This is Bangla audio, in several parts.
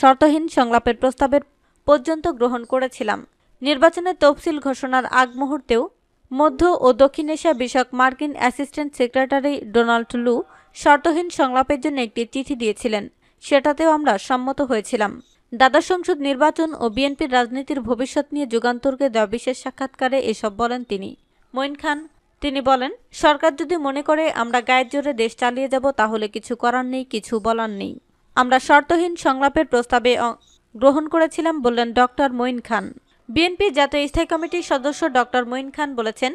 শর্তহীন সংলাপের প্রস্তাবের পর্যন্ত গ্রহণ করেছিলাম নির্বাচনের তফসিল ঘোষণার আগ মুহূর্তেও মধ্য ও দক্ষিণ এশিয়া বিষয়ক মার্কিন অ্যাসিস্ট্যান্ট সেক্রেটারি ডোনাল্ড লু শর্তহীন সংলাপের জন্য একটি চিঠি দিয়েছিলেন সেটাতেও আমরা সম্মত হয়েছিলাম দাদা সংসদ নির্বাচন ও বিএনপির রাজনীতির ভবিষ্যৎ নিয়ে যুগান্তরকে দেওয়া বিশেষ সাক্ষাৎকারে এসব বলেন তিনি মঈন খান তিনি বলেন সরকার যদি মনে করে আমরা গায়ের জোরে দেশ চালিয়ে যাব তাহলে কিছু করার নেই কিছু বলার নেই আমরা শর্তহীন সংলাপের প্রস্তাবে গ্রহণ করেছিলাম বললেন ডক্টর মঈন খান বিএনপি জাতীয় স্থায়ী কমিটির সদস্য ডক্টর মঈন খান বলেছেন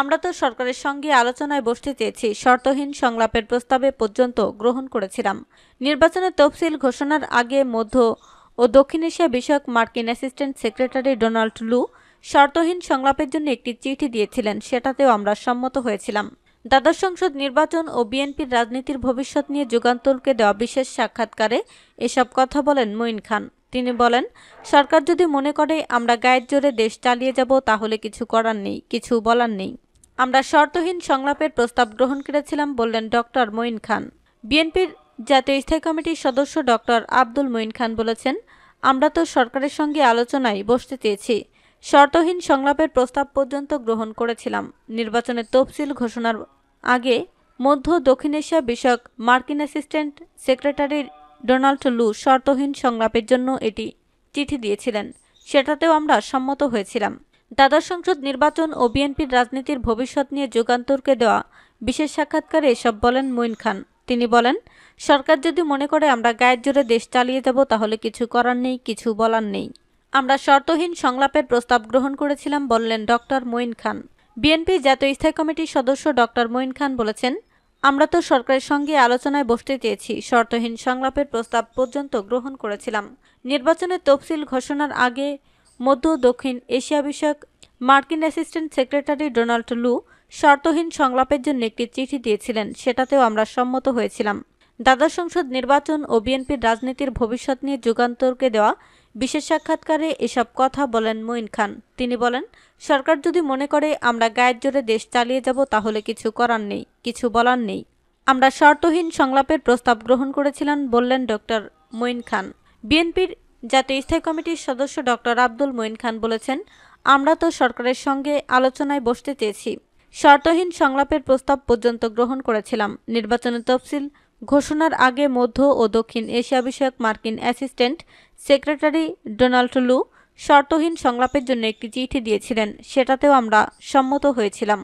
আমরা তো সরকারের সঙ্গে আলোচনায় বসতে চেয়েছি শর্তহীন সংলাপের প্রস্তাবে পর্যন্ত গ্রহণ করেছিলাম নির্বাচনের তফসিল ঘোষণার আগে মধ্য ও দক্ষিণ এশিয়া বিষয়ক মার্কিন অ্যাসিস্ট্যান্ট সেক্রেটারি ডোনাল্ড লু শর্তহীন সংলাপের জন্য একটি চিঠি দিয়েছিলেন সেটাতেও আমরা সম্মত হয়েছিলাম দ্বাদশ সংসদ নির্বাচন ও বিএনপির রাজনীতির ভবিষ্যৎ নিয়ে যুগান্তরকে দেওয়া বিশেষ সাক্ষাৎকারে এসব কথা বলেন মঈন খান তিনি বলেন সরকার যদি মনে করে আমরা গায়ের জোরে দেশ চালিয়ে যাব তাহলে কিছু করার নেই কিছু বলার নেই আমরা শর্তহীন সংলাপের প্রস্তাব গ্রহণ করেছিলাম বললেন ডক্টর মঈন খান বিএনপির জাতীয় স্থায়ী কমিটির সদস্য ডক্টর আব্দুল মঈন খান বলেছেন আমরা তো সরকারের সঙ্গে আলোচনায় বসতে চেয়েছি শর্তহীন সংলাপের প্রস্তাব পর্যন্ত গ্রহণ করেছিলাম নির্বাচনের তফসিল ঘোষণার আগে মধ্য দক্ষিণ এশিয়া বিষয়ক মার্কিন অ্যাসিস্ট্যান্ট সেক্রেটারি ডোনাল্ড লু শর্তহীন সংলাপের জন্য এটি চিঠি দিয়েছিলেন সেটাতেও আমরা সম্মত হয়েছিলাম দ্বাদশ সংসদ নির্বাচন ও বিএনপির রাজনীতির ভবিষ্যৎ নিয়ে যুগান্তরকে দেওয়া বিশেষ সাক্ষাৎকারে এসব বলেন মঈন খান তিনি বলেন সরকার যদি মনে করে আমরা গায়ের জোরে দেশ চালিয়ে যাব তাহলে কিছু করার নেই কিছু বলার নেই আমরা শর্তহীন সংলাপের প্রস্তাব গ্রহণ করেছিলাম বললেন ডক্টর মঈন খান বিএনপি জাতীয় স্থায়ী কমিটির সদস্য ডক্টর মঈন খান বলেছেন আমরা তো সরকারের সঙ্গে আলোচনায় বসতে চেয়েছি শর্তহীন সংলাপের প্রস্তাব পর্যন্ত গ্রহণ করেছিলাম নির্বাচনের তফসিল ঘোষণার আগে মধ্য দক্ষিণ এশিয়া বিষয়ক মার্কিন অ্যাসিস্ট্যান্ট সেক্রেটারি ডোনাল্ড লু শর্তহীন সংলাপের জন্য একটি চিঠি দিয়েছিলেন সেটাতেও আমরা সম্মত হয়েছিলাম দাদা সংসদ নির্বাচন ও বিএনপির রাজনীতির ভবিষ্যৎ নিয়ে যুগান্তরকে দেওয়া বিশেষ সাক্ষাৎকারে এসব কথা বলেন মঈন খান তিনি বলেন সরকার যদি মনে করে আমরা গায়ের জোরে দেশ চালিয়ে যাব তাহলে কিছু করার নেই কিছু বলার নেই আমরা শর্তহীন সংলাপের প্রস্তাব গ্রহণ করেছিলেন বললেন ডক্টর মঈন খান বিএনপির জাতীয় স্থায়ী কমিটির সদস্য ডক্টর আব্দুল মঈন খান বলেছেন আমরা তো সরকারের সঙ্গে আলোচনায় বসতে চেয়েছি শর্তহীন সংলাপের প্রস্তাব পর্যন্ত গ্রহণ করেছিলাম নির্বাচনের তফসিল ঘোষণার আগে মধ্য ও দক্ষিণ এশিয়া বিষয়ক মার্কিন অ্যাসিস্ট্যান্ট সেক্রেটারি ডোনাল্ড লু শর্তহীন সংলাপের জন্য একটি চিঠি দিয়েছিলেন সেটাতেও আমরা সম্মত হয়েছিলাম